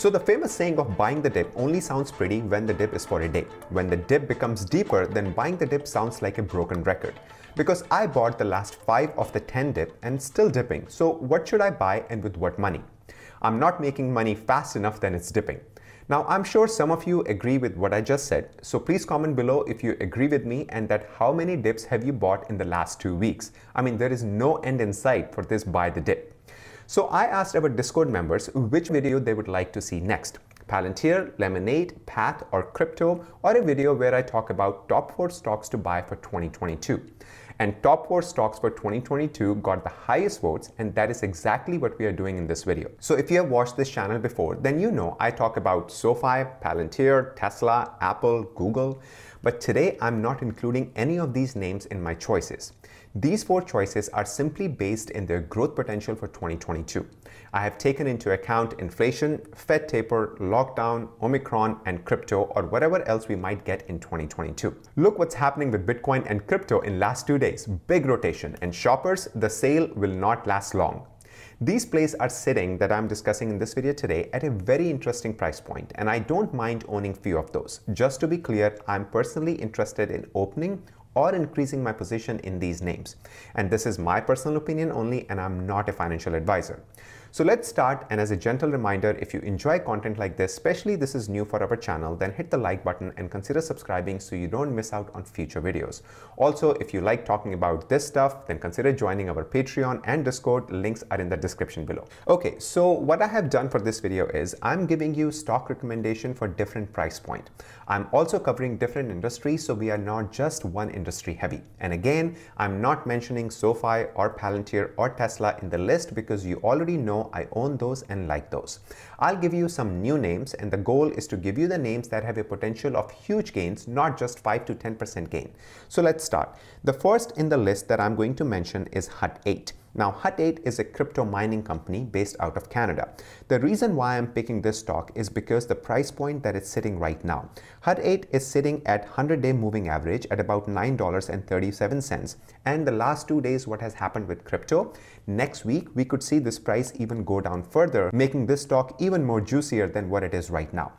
So the famous saying of buying the dip only sounds pretty when the dip is for a day. When the dip becomes deeper, then buying the dip sounds like a broken record. Because I bought the last 5 of the 10 dip and still dipping, so what should I buy and with what money? I'm not making money fast enough then it's dipping. Now I'm sure some of you agree with what I just said, so please comment below if you agree with me and that how many dips have you bought in the last 2 weeks. I mean there is no end in sight for this buy the dip. So I asked our Discord members which video they would like to see next. Palantir, Lemonade, Path, or Crypto, or a video where I talk about top 4 stocks to buy for 2022. And top 4 stocks for 2022 got the highest votes and that is exactly what we are doing in this video. So if you have watched this channel before, then you know I talk about SoFi, Palantir, Tesla, Apple, Google, but today I'm not including any of these names in my choices. These four choices are simply based in their growth potential for 2022. I have taken into account inflation, Fed taper, lockdown, Omicron, and crypto, or whatever else we might get in 2022. Look what's happening with Bitcoin and crypto in last two days. Big rotation, and shoppers, the sale will not last long. These plays are sitting that I'm discussing in this video today at a very interesting price point and I don't mind owning few of those. Just to be clear, I'm personally interested in opening or increasing my position in these names. And this is my personal opinion only and I'm not a financial advisor. So let's start and as a gentle reminder, if you enjoy content like this, especially this is new for our channel, then hit the like button and consider subscribing so you don't miss out on future videos. Also, if you like talking about this stuff, then consider joining our Patreon and Discord. Links are in the description below. Okay, so what I have done for this video is I'm giving you stock recommendation for different price point. I'm also covering different industries, so we are not just one industry heavy. And again, I'm not mentioning SoFi or Palantir or Tesla in the list because you already know I own those and like those. I'll give you some new names and the goal is to give you the names that have a potential of huge gains, not just 5 to 10% gain. So let's start. The first in the list that I'm going to mention is Hut 8. Now, Hut 8 is a crypto mining company based out of Canada. The reason why I'm picking this stock is because the price point that it's sitting right now. Hut 8 is sitting at 100-day moving average at about $9.37. And the last two days, what has happened with crypto, next week, we could see this price even go down further, making this stock even more juicier than what it is right now.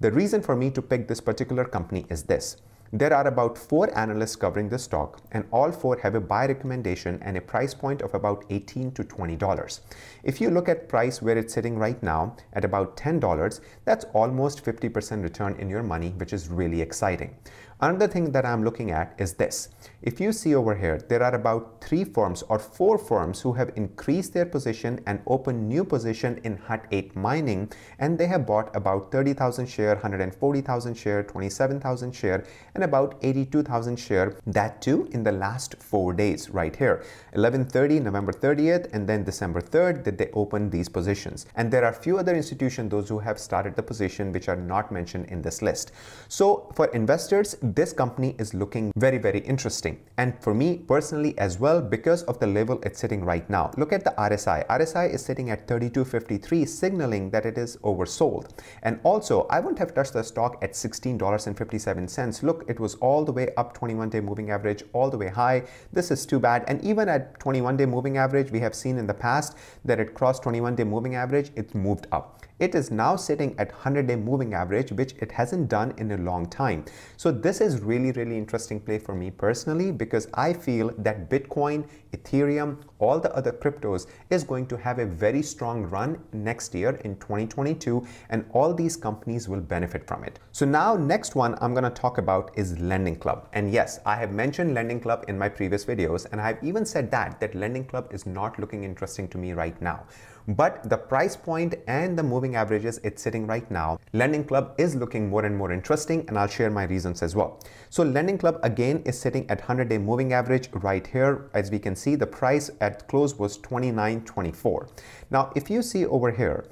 The reason for me to pick this particular company is this. There are about four analysts covering the stock, and all four have a buy recommendation and a price point of about $18 to $20. If you look at price where it's sitting right now at about $10, that's almost 50% return in your money, which is really exciting. Another thing that I'm looking at is this. If you see over here, there are about three firms or four firms who have increased their position and opened new position in Hut 8 mining, and they have bought about 30,000 share, 140,000 share, 27,000 share, and about 82,000 share, that too in the last four days right here. 11.30, November 30th, and then December 3rd that they opened these positions. And there are few other institutions, those who have started the position, which are not mentioned in this list. So for investors, this company is looking very, very interesting. And for me personally as well, because of the level it's sitting right now. Look at the RSI. RSI is sitting at 32.53, signaling that it is oversold. And also, I wouldn't have touched the stock at $16.57. Look, it was all the way up 21-day moving average, all the way high. This is too bad. And even at 21-day moving average, we have seen in the past that it crossed 21-day moving average, it moved up. It is now sitting at 100-day moving average, which it hasn't done in a long time. So this is really, really interesting play for me personally because I feel that Bitcoin, Ethereum, all the other cryptos is going to have a very strong run next year in 2022 and all these companies will benefit from it. So now next one I'm going to talk about is Lending Club. And yes, I have mentioned Lending Club in my previous videos and I've even said that that Lending Club is not looking interesting to me right now. But the price point and the moving averages it's sitting right now, Lending Club is looking more and more interesting and I'll share my reasons as well. So Lending Club again is sitting at 100 day moving average right here. As we can see, the price at close was 29.24. Now, if you see over here,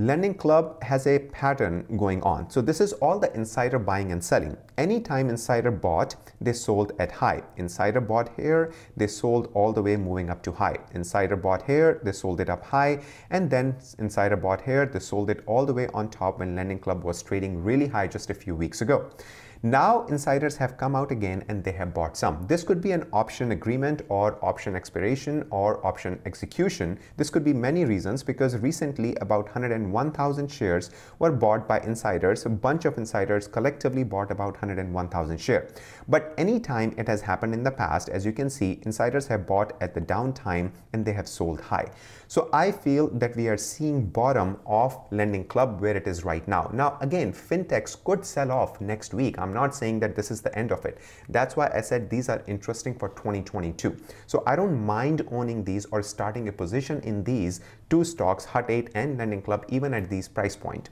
Lending Club has a pattern going on. So this is all the insider buying and selling. Anytime insider bought, they sold at high. Insider bought here, they sold all the way moving up to high. Insider bought here, they sold it up high. And then insider bought here, they sold it all the way on top when Lending Club was trading really high just a few weeks ago. Now insiders have come out again and they have bought some. This could be an option agreement or option expiration or option execution. This could be many reasons because recently about 101,000 shares were bought by insiders. A bunch of insiders collectively bought about 101,000 shares. But anytime it has happened in the past, as you can see, insiders have bought at the downtime and they have sold high. So I feel that we are seeing bottom of lending club where it is right now. Now, again, fintechs could sell off next week. I'm not saying that this is the end of it. That's why I said these are interesting for 2022. So I don't mind owning these or starting a position in these two stocks, Hut 8 and Lending Club, even at these price point.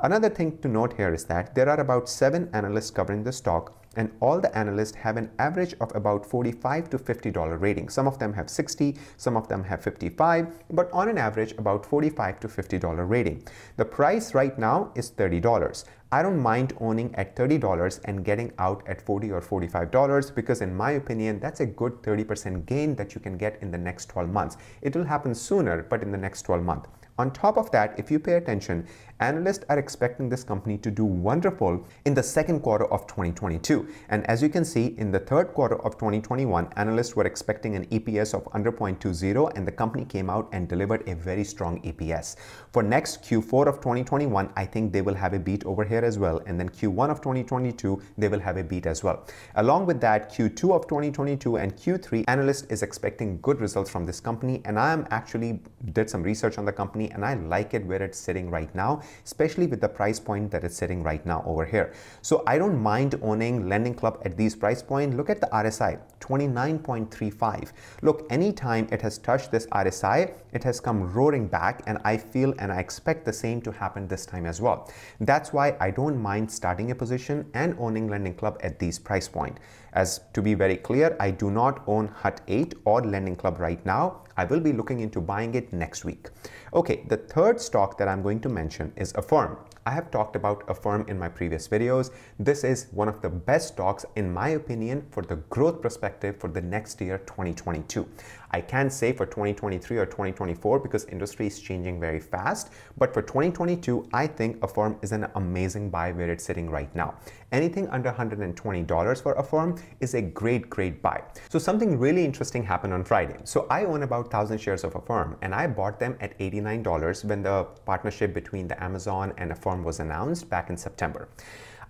Another thing to note here is that there are about seven analysts covering the stock and all the analysts have an average of about 45 to 50 dollar rating some of them have 60 some of them have 55 but on an average about 45 to 50 dollar rating the price right now is 30 dollars I don't mind owning at $30 and getting out at $40 or $45 because in my opinion, that's a good 30% gain that you can get in the next 12 months. It will happen sooner, but in the next 12 months. On top of that, if you pay attention, analysts are expecting this company to do wonderful in the second quarter of 2022. And as you can see, in the third quarter of 2021, analysts were expecting an EPS of under 0.20 and the company came out and delivered a very strong EPS. For next Q4 of 2021, I think they will have a beat over here as well. And then Q1 of 2022, they will have a beat as well. Along with that, Q2 of 2022 and Q3, analyst is expecting good results from this company. And I am actually did some research on the company and I like it where it's sitting right now, especially with the price point that it's sitting right now over here. So I don't mind owning Lending Club at these price point. Look at the RSI, 29.35. Look, anytime it has touched this RSI, it has come roaring back and I feel and I expect the same to happen this time as well. That's why I don't mind starting a position and owning Lending Club at these price point. As to be very clear, I do not own Hut 8 or Lending Club right now. I will be looking into buying it next week. Okay, the third stock that I'm going to mention is Affirm. I have talked about Affirm in my previous videos. This is one of the best stocks in my opinion for the growth perspective for the next year 2022. I can't say for 2023 or 2024 because industry is changing very fast. But for 2022, I think Affirm is an amazing buy where it's sitting right now. Anything under $120 for Affirm is a great, great buy. So something really interesting happened on Friday. So I own about 1,000 shares of Affirm and I bought them at $89 when the partnership between the Amazon and Affirm was announced back in September.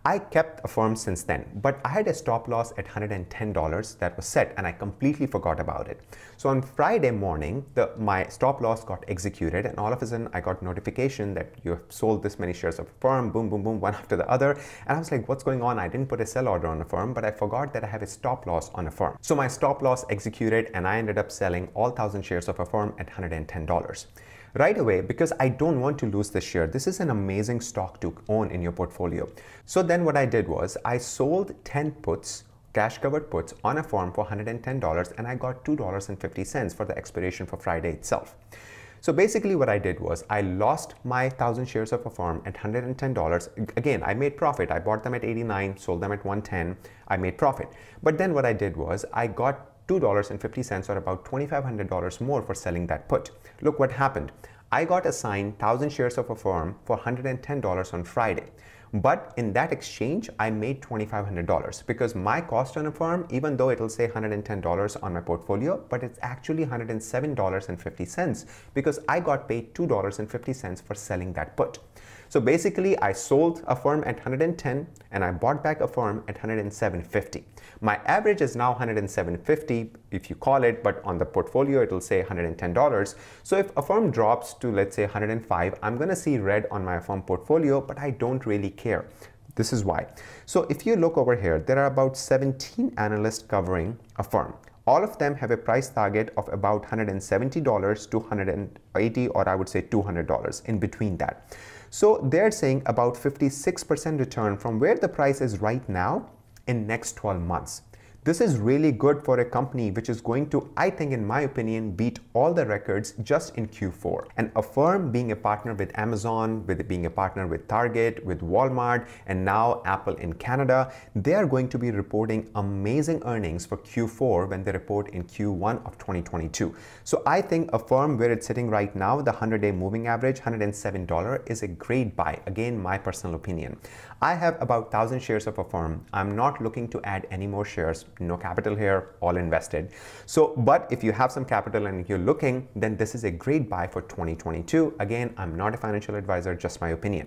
I kept a firm since then, but I had a stop loss at $110 that was set and I completely forgot about it. So on Friday morning, the, my stop loss got executed and all of a sudden I got notification that you have sold this many shares of a firm, boom, boom, boom, one after the other. And I was like, what's going on? I didn't put a sell order on a firm, but I forgot that I have a stop loss on a firm. So my stop loss executed and I ended up selling all 1000 shares of a firm at $110 right away because I don't want to lose this share. This is an amazing stock to own in your portfolio. So then what I did was I sold 10 puts cash covered puts on a form for $110 and I got $2.50 for the expiration for Friday itself. So basically what I did was I lost my 1000 shares of a farm at $110. Again, I made profit. I bought them at 89, sold them at 110. I made profit. But then what I did was I got $2.50 or about $2,500 more for selling that put. Look what happened. I got assigned 1,000 shares of a firm for $110 on Friday. But in that exchange, I made $2,500 because my cost on a firm, even though it'll say $110 on my portfolio, but it's actually $107.50 because I got paid $2.50 for selling that put. So basically I sold a firm at 110 and I bought back a firm at 107.50. My average is now 107.50 if you call it, but on the portfolio it'll say $110. So if a firm drops to let's say 105, I'm gonna see red on my firm portfolio, but I don't really care. This is why. So if you look over here, there are about 17 analysts covering a firm. All of them have a price target of about $170 to $180 or I would say $200 in between that. So they're saying about 56% return from where the price is right now in next 12 months. This is really good for a company which is going to, I think in my opinion, beat all the records just in Q4. And Affirm being a partner with Amazon, with being a partner with Target, with Walmart, and now Apple in Canada, they are going to be reporting amazing earnings for Q4 when they report in Q1 of 2022. So I think Affirm where it's sitting right now, the 100-day moving average, $107 is a great buy. Again, my personal opinion. I have about 1,000 shares of Affirm. I'm not looking to add any more shares no capital here, all invested. So, but if you have some capital and you're looking, then this is a great buy for 2022. Again, I'm not a financial advisor, just my opinion.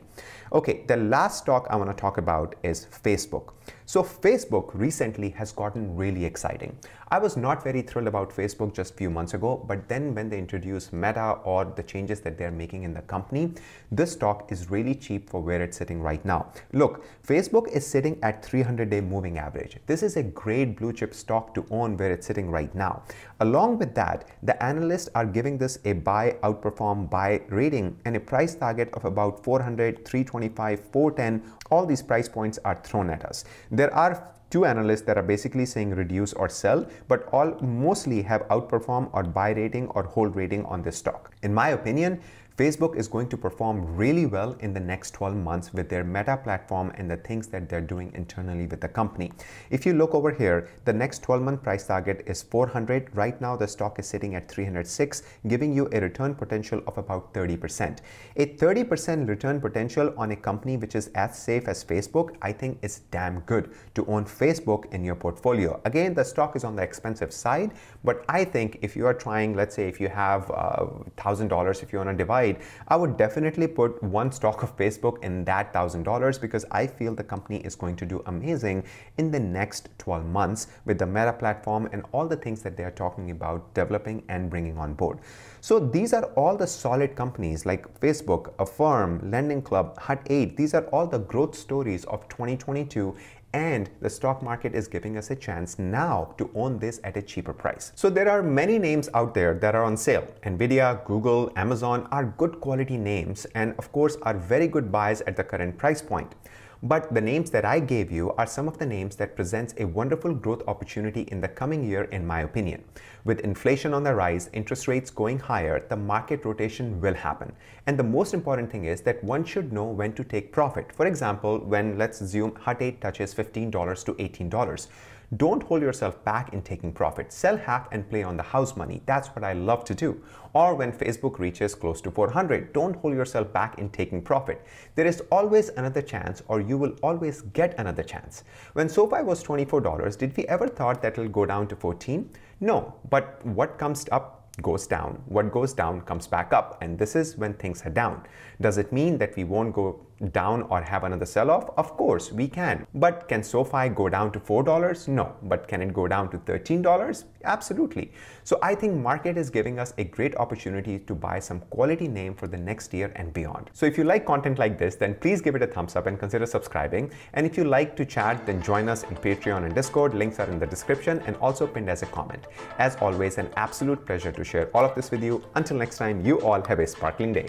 Okay, the last stock I wanna talk about is Facebook. So Facebook recently has gotten really exciting. I was not very thrilled about Facebook just a few months ago, but then when they introduced Meta or the changes that they're making in the company, this stock is really cheap for where it's sitting right now. Look, Facebook is sitting at 300-day moving average. This is a great blue chip stock to own where it's sitting right now. Along with that, the analysts are giving this a buy outperform buy rating and a price target of about 400, 325, 410. All these price points are thrown at us. There are two analysts that are basically saying reduce or sell, but all mostly have outperform or buy rating or hold rating on this stock. In my opinion, Facebook is going to perform really well in the next 12 months with their meta platform and the things that they're doing internally with the company. If you look over here, the next 12 month price target is 400. Right now, the stock is sitting at 306, giving you a return potential of about 30%. A 30% return potential on a company which is as safe as Facebook, I think is damn good to own Facebook in your portfolio. Again, the stock is on the expensive side, but I think if you are trying, let's say if you have $1,000, uh, if you want to divide I would definitely put one stock of Facebook in that $1,000 because I feel the company is going to do amazing in the next 12 months with the Meta platform and all the things that they are talking about developing and bringing on board. So these are all the solid companies like Facebook, Affirm, Lending Club, Hut 8. These are all the growth stories of 2022 and the stock market is giving us a chance now to own this at a cheaper price. So there are many names out there that are on sale. Nvidia, Google, Amazon are good quality names and of course are very good buys at the current price point. But the names that I gave you are some of the names that presents a wonderful growth opportunity in the coming year in my opinion. With inflation on the rise, interest rates going higher, the market rotation will happen. And the most important thing is that one should know when to take profit. For example, when let's assume Hut 8 touches $15 to $18. Don't hold yourself back in taking profit. Sell half and play on the house money. That's what I love to do. Or when Facebook reaches close to 400, don't hold yourself back in taking profit. There is always another chance or you will always get another chance. When SoFi was $24, did we ever thought that it'll go down to 14? No, but what comes up goes down. What goes down comes back up. And this is when things are down. Does it mean that we won't go down or have another sell off? Of course, we can. But can SoFi go down to $4? No. But can it go down to $13? Absolutely. So I think market is giving us a great opportunity to buy some quality name for the next year and beyond. So if you like content like this, then please give it a thumbs up and consider subscribing. And if you like to chat, then join us in Patreon and Discord. Links are in the description and also pinned as a comment. As always, an absolute pleasure to share all of this with you. Until next time, you all have a sparkling day.